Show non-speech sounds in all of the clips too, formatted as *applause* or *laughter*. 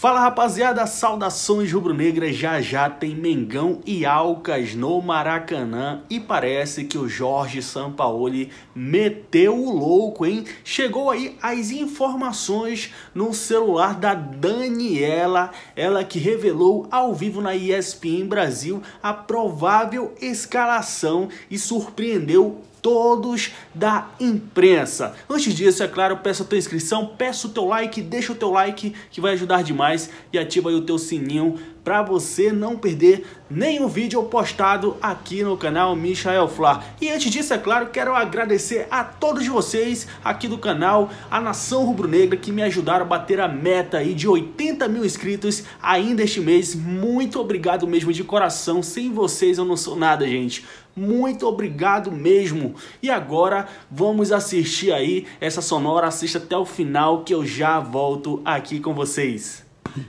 Fala rapaziada, saudações rubro-negras. Já já tem Mengão e Alcas no Maracanã e parece que o Jorge Sampaoli meteu o louco, hein? Chegou aí as informações no celular da Daniela, ela que revelou ao vivo na ESPN Brasil a provável escalação e surpreendeu todos da imprensa. Antes disso, é claro, peço a tua inscrição, peço o teu like, deixa o teu like que vai ajudar demais e ativa aí o teu sininho para você não perder nenhum vídeo postado aqui no canal Michael Fla. E antes disso, é claro, quero agradecer a todos vocês aqui do canal, a Nação Rubro-Negra, que me ajudaram a bater a meta aí de 80 mil inscritos ainda este mês. Muito obrigado mesmo de coração, sem vocês eu não sou nada, gente. Muito obrigado mesmo. E agora vamos assistir aí essa sonora, assista até o final que eu já volto aqui com vocês.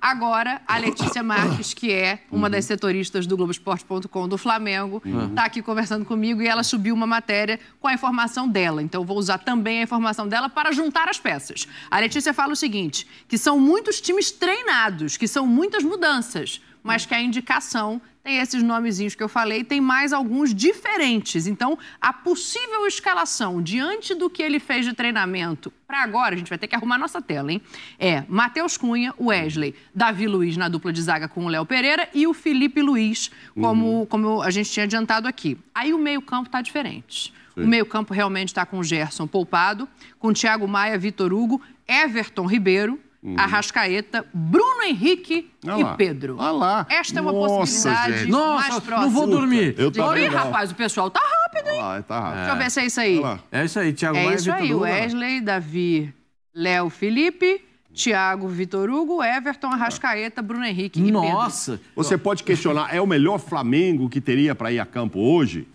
Agora, a Letícia Marques, que é uma uhum. das setoristas do Globoesporte.com do Flamengo, está uhum. Tá aqui conversando comigo e ela subiu uma matéria com a informação dela. Então, vou usar também a informação dela para juntar as peças. A Letícia fala o seguinte: que são muitos times treinados, que são muitas mudanças, mas que a indicação tem esses nomezinhos que eu falei, tem mais alguns diferentes. Então, a possível escalação diante do que ele fez de treinamento para agora, a gente vai ter que arrumar nossa tela, hein? É Matheus Cunha, Wesley, Davi Luiz na dupla de zaga com o Léo Pereira e o Felipe Luiz, como, uhum. como a gente tinha adiantado aqui. Aí o meio-campo está diferente. Sim. O meio-campo realmente está com o Gerson poupado, com o Thiago Maia, Vitor Hugo, Everton Ribeiro, Uhum. Arrascaeta, Bruno Henrique e Pedro. Olha lá. Esta é uma Nossa, possibilidade gente. Nossa, mais próxima. Não vou dormir. Eu tô rapaz, o pessoal tá rápido, hein? Ah, tá rápido. Deixa eu ver se é isso aí. É isso aí, Thiago. É Maia, isso aí, Vitor Wesley, Lula. Davi, Léo, Felipe. Thiago, Vitor Hugo, Everton, Arrascaeta, Bruno Henrique e Nossa! Você pode questionar, é o melhor Flamengo que teria para ir a campo hoje?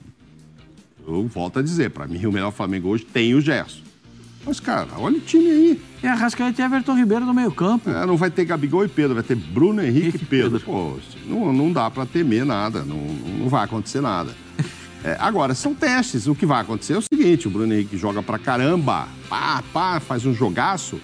Eu volto a dizer, para mim o melhor Flamengo hoje tem o Gerson. Mas, cara, olha o time aí. É Arrascaeta e Everton Ribeiro no meio-campo. É, não vai ter Gabigol e Pedro, vai ter Bruno Henrique e Pedro. Pedro. Pô, não, não dá para temer nada, não, não vai acontecer nada. É, agora, são testes. O que vai acontecer é o seguinte: o Bruno Henrique joga pra caramba, pá, pá, faz um jogaço.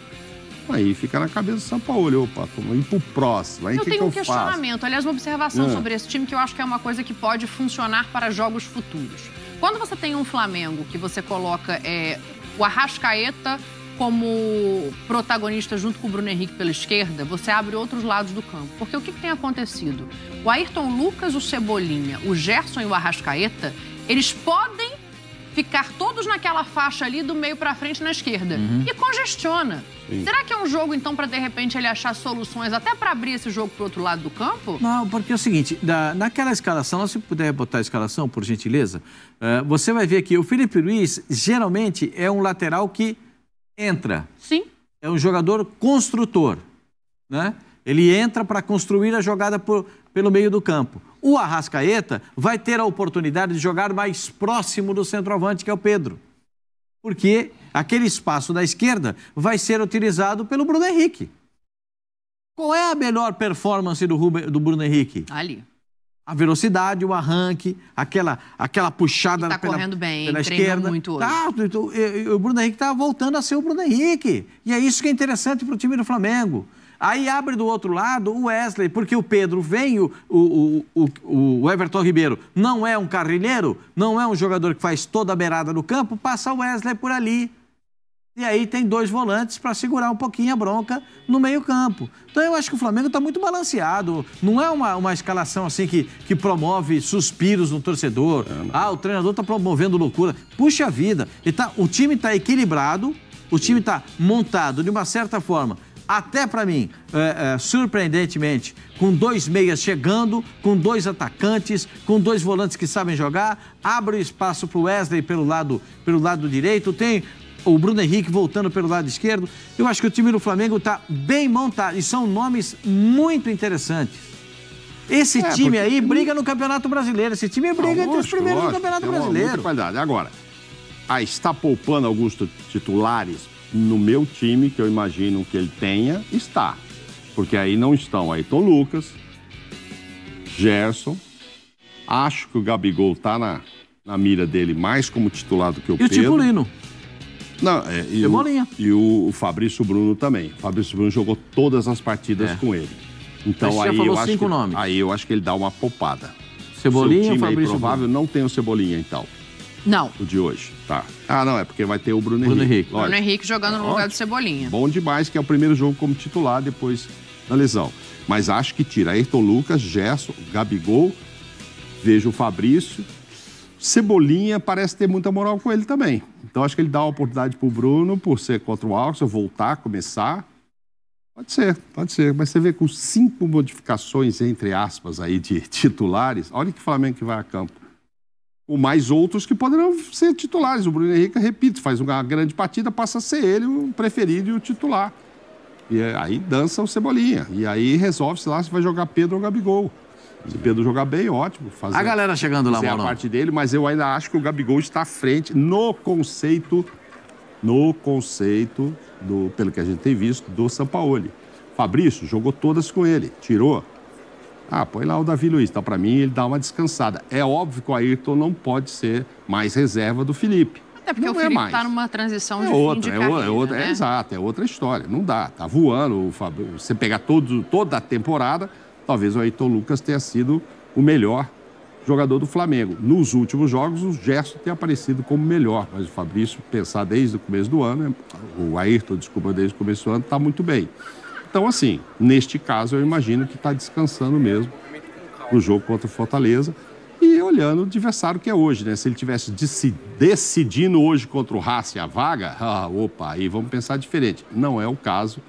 Aí fica na cabeça do São Paulo, opa, vamos ir pro próximo. Aí eu que tenho que um questionamento, faço? aliás, uma observação é. sobre esse time que eu acho que é uma coisa que pode funcionar para jogos futuros. Quando você tem um Flamengo que você coloca é, o Arrascaeta como protagonista junto com o Bruno Henrique pela esquerda, você abre outros lados do campo. Porque o que, que tem acontecido? O Ayrton Lucas, o Cebolinha, o Gerson e o Arrascaeta, eles podem ficar todos naquela faixa ali do meio para frente na esquerda. Uhum. E congestiona. Sim. Será que é um jogo, então, para de repente ele achar soluções até para abrir esse jogo para outro lado do campo? Não, porque é o seguinte: naquela escalação, se puder botar a escalação, por gentileza, uh, você vai ver que o Felipe Luiz geralmente é um lateral que entra. Sim. É um jogador construtor. Né? Ele entra para construir a jogada por, pelo meio do campo. O Arrascaeta vai ter a oportunidade de jogar mais próximo do centroavante, que é o Pedro. Porque aquele espaço da esquerda vai ser utilizado pelo Bruno Henrique. Qual é a melhor performance do, Ruben, do Bruno Henrique? Ali. A velocidade, o arranque, aquela, aquela puxada ele tá pela, correndo bem, pela esquerda. Muito hoje. Tá, então, o Bruno Henrique está voltando a ser o Bruno Henrique. E é isso que é interessante para o time do Flamengo. Aí abre do outro lado o Wesley, porque o Pedro vem, o, o, o, o Everton Ribeiro não é um carrilheiro, não é um jogador que faz toda a beirada do campo, passa o Wesley por ali. E aí tem dois volantes para segurar um pouquinho a bronca no meio-campo. Então eu acho que o Flamengo está muito balanceado. Não é uma, uma escalação assim que, que promove suspiros no torcedor. É, ah, o treinador está promovendo loucura. Puxa vida, ele tá, o time está equilibrado, o time está montado de uma certa forma até para mim, é, é, surpreendentemente, com dois meias chegando, com dois atacantes, com dois volantes que sabem jogar, abre espaço para o Wesley pelo lado, pelo lado direito, tem o Bruno Henrique voltando pelo lado esquerdo. Eu acho que o time do Flamengo está bem montado e são nomes muito interessantes. Esse é, time porque... aí briga no Campeonato Brasileiro. Esse time briga ah, entre os primeiros do Campeonato Brasileiro. Agora, a ah, está poupando alguns titulares no meu time, que eu imagino que ele tenha, está. Porque aí não estão Ayrton Lucas, Gerson. Acho que o Gabigol está na, na mira dele mais como titular do que o e tipo Pedro. E o Não, é, e, Cebolinha. o, e o Fabrício Bruno também. O Fabrício Bruno jogou todas as partidas é. com ele. Então aí eu, acho que, nomes. aí eu acho que ele dá uma poupada. Cebolinha, Seu time Fabrício aí, provável Bruno. não tem o Cebolinha então. Não. O de hoje, tá. Ah, não, é porque vai ter o Bruno, Bruno Henrique. Henrique. Bruno Henrique jogando no lugar do Cebolinha. Bom demais, que é o primeiro jogo como titular depois da lesão. Mas acho que tira Ayrton Lucas, Gerson, Gabigol, vejo o Fabrício. Cebolinha parece ter muita moral com ele também. Então acho que ele dá uma oportunidade pro Bruno, por ser contra o Alves, voltar, começar. Pode ser, pode ser. Mas você vê com cinco modificações, entre aspas, aí de *laughs* titulares, olha que Flamengo que vai a campo o mais outros que poderão ser titulares. O Bruno Henrique, repito, faz uma grande partida, passa a ser ele o preferido e o titular. E é, aí dança o Cebolinha. E aí resolve-se lá se vai jogar Pedro ou Gabigol. Se Pedro jogar bem, ótimo. Fazer, a galera chegando lá, mano. a parte dele, mas eu ainda acho que o Gabigol está à frente no conceito, no conceito, do, pelo que a gente tem visto, do Sampaoli. Fabrício jogou todas com ele, tirou. Ah, põe lá o Davi Luiz. Então, para mim, ele dá uma descansada. É óbvio que o Ayrton não pode ser mais reserva do Felipe. Até porque não o é Felipe é está numa transição é de outra, de é é carreira, é, é outra, né? é exato, é outra história. Não dá, tá voando. O Fab... Você pegar todo, toda a temporada, talvez o Ayrton Lucas tenha sido o melhor jogador do Flamengo. Nos últimos jogos, o Gerson tem aparecido como melhor, mas o Fabrício, pensar desde o começo do ano, o Ayrton, desculpa, desde o começo do ano, está muito bem. Então, assim, neste caso, eu imagino que está descansando mesmo no jogo contra o Fortaleza e olhando o adversário que é hoje, né? Se ele tivesse dec decidindo hoje contra o e a vaga, *laughs* ah, opa, aí vamos pensar diferente. Não é o caso.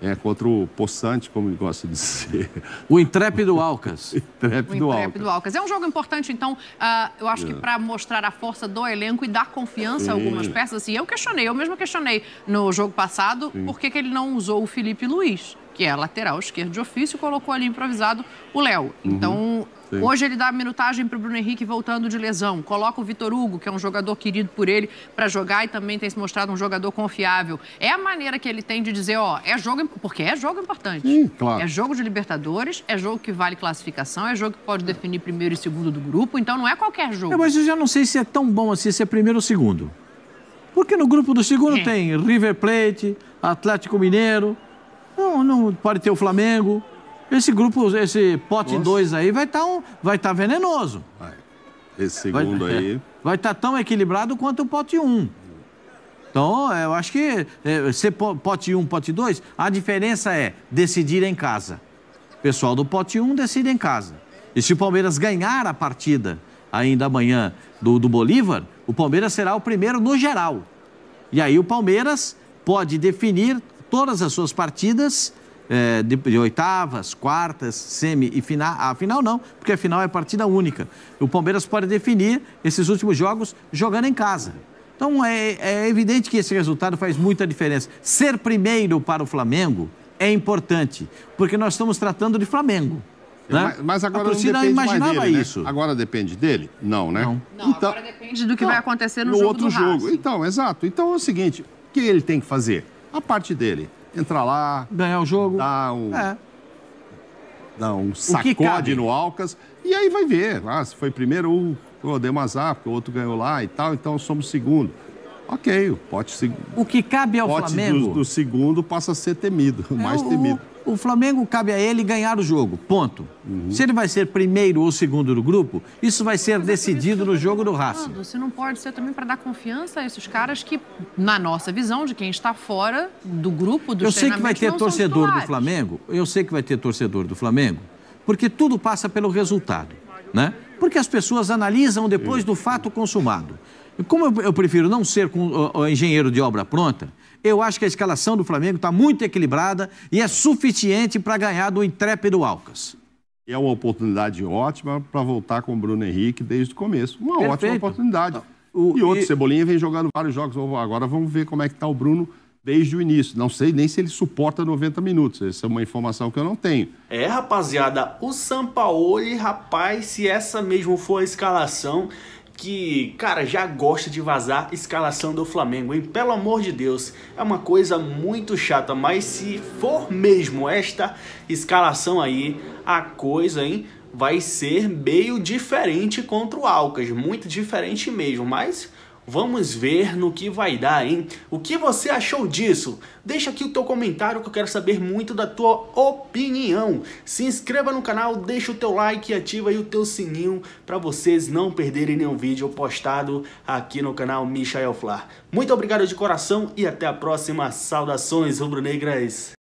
É, contra o poçante, como ele gosta de dizer. O intrépido Alcas. *laughs* intrépido o intrépido Alcas. Alcas. É um jogo importante, então, uh, eu acho é. que para mostrar a força do elenco e dar confiança Sim. a algumas peças, E assim, eu questionei, eu mesmo questionei no jogo passado, Sim. por que, que ele não usou o Felipe Luiz? que é lateral esquerdo de ofício, colocou ali improvisado o Léo. Uhum. Então, Sim. Hoje ele dá minutagem para o Bruno Henrique voltando de lesão. Coloca o Vitor Hugo, que é um jogador querido por ele, para jogar e também tem se mostrado um jogador confiável. É a maneira que ele tem de dizer, ó, é jogo, porque é jogo importante. Sim, claro. É jogo de Libertadores, é jogo que vale classificação, é jogo que pode definir primeiro e segundo do grupo, então não é qualquer jogo. É, mas eu já não sei se é tão bom assim se é primeiro ou segundo. Porque no grupo do segundo é. tem River Plate, Atlético Mineiro, não, não pode ter o Flamengo. Esse grupo, esse pote 2 aí vai estar tá um, vai tá venenoso. Vai. Esse segundo vai, *laughs* é, aí. Vai estar tá tão equilibrado quanto o pote 1. Um. Então, é, eu acho que é, ser pote 1, um, pote 2, a diferença é decidir em casa. O pessoal do pote 1 um decide em casa. E se o Palmeiras ganhar a partida ainda amanhã do, do Bolívar, o Palmeiras será o primeiro no geral. E aí o Palmeiras pode definir todas as suas partidas é, de, de, oitavas, quartas, semi e final. A ah, final não, porque a final é partida única. O Palmeiras pode definir esses últimos jogos jogando em casa. Então é, é evidente que esse resultado faz muita diferença. Ser primeiro para o Flamengo é importante, porque nós estamos tratando de Flamengo. É, né? Mas, agora a não imaginava mais dele, né? isso. Né? Agora depende dele? Não, né? Não, não então, agora depende do que não, vai acontecer no, no jogo outro jogo. Então, exato. Então é o seguinte, o que ele tem que fazer? A parte dele entrar lá. Ganhar o jogo. Dar um, é. dar um sacode no Alcas. E aí vai ver. Ah, se foi primeiro, um, oh, deu um azar, porque o outro ganhou lá e tal, então somos segundo. Ok, o pote segundo. O que cabe ao pote Flamengo. Do, do segundo passa a ser temido, *laughs* é, mais temido. O, o, Flamengo cabe a ele ganhar o jogo, ponto. Uhum. Se ele vai ser primeiro ou segundo do grupo, isso vai ser decidido no jogo do tá Racing. Você não pode ser também para dar confiança a esses caras que, na nossa visão, de quem está fora do grupo, do Eu sei que vai ter torcedor do Flamengo, eu sei que vai ter torcedor do Flamengo, porque tudo passa pelo resultado, né? Porque as pessoas analisam depois do fato consumado. Como eu, prefiro não ser com, o, o engenheiro de obra pronta, eu acho que a escalação do Flamengo está muito equilibrada e é suficiente para ganhar do intrépido Alcas. É uma oportunidade ótima para voltar com o Bruno Henrique desde o começo. Uma Perfeito. ótima oportunidade. O, e outro, e... Cebolinha vem jogando vários jogos. Agora vamos ver como é que está o Bruno desde o início. Não sei nem se ele suporta 90 minutos. Essa é uma informação que eu não tenho. É, rapaziada, o Sampaoli, rapaz, se essa mesmo for a escalação, que, cara, já gosta de vazar escalação do Flamengo, hein? Pelo amor de Deus, é uma coisa muito chata, mas se for mesmo esta escalação aí, a coisa, hein? Vai ser meio diferente contra o Alcas, muito diferente mesmo, mas Vamos ver no que vai dar, hein? O que você achou disso? Deixa aqui o teu comentário que eu quero saber muito da tua opinião. Se inscreva no canal, deixa o teu like e ativa aí o teu sininho para vocês não perderem nenhum vídeo postado aqui no canal Michael Flar. Muito obrigado de coração e até a próxima. Saudações rubro-negras!